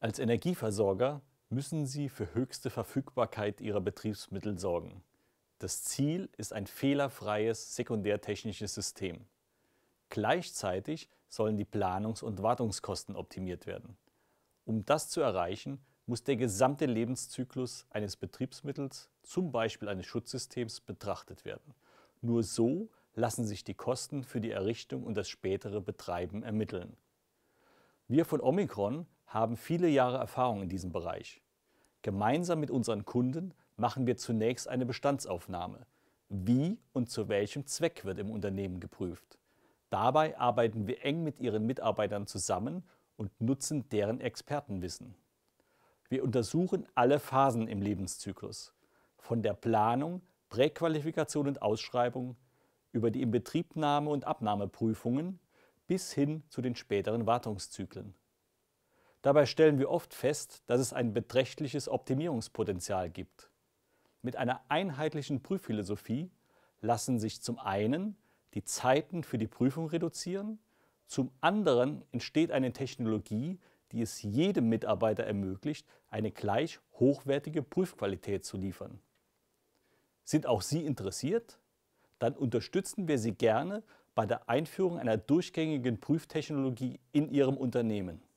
Als Energieversorger müssen Sie für höchste Verfügbarkeit Ihrer Betriebsmittel sorgen. Das Ziel ist ein fehlerfreies sekundärtechnisches System. Gleichzeitig sollen die Planungs- und Wartungskosten optimiert werden. Um das zu erreichen, muss der gesamte Lebenszyklus eines Betriebsmittels, zum Beispiel eines Schutzsystems, betrachtet werden. Nur so lassen sich die Kosten für die Errichtung und das spätere Betreiben ermitteln. Wir von Omikron haben viele Jahre Erfahrung in diesem Bereich. Gemeinsam mit unseren Kunden machen wir zunächst eine Bestandsaufnahme. Wie und zu welchem Zweck wird im Unternehmen geprüft? Dabei arbeiten wir eng mit ihren Mitarbeitern zusammen und nutzen deren Expertenwissen. Wir untersuchen alle Phasen im Lebenszyklus, von der Planung, Präqualifikation und Ausschreibung über die Inbetriebnahme und Abnahmeprüfungen bis hin zu den späteren Wartungszyklen. Dabei stellen wir oft fest, dass es ein beträchtliches Optimierungspotenzial gibt. Mit einer einheitlichen Prüfphilosophie lassen sich zum einen die Zeiten für die Prüfung reduzieren, zum anderen entsteht eine Technologie, die es jedem Mitarbeiter ermöglicht, eine gleich hochwertige Prüfqualität zu liefern. Sind auch Sie interessiert? Dann unterstützen wir Sie gerne bei der Einführung einer durchgängigen Prüftechnologie in Ihrem Unternehmen.